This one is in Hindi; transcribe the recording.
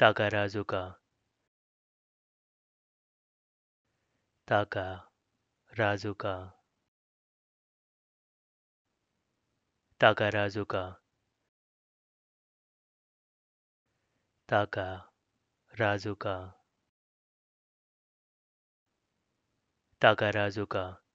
ताका राजू का ताका राजू का ताका राजू का ताका राजू का ताका राजू का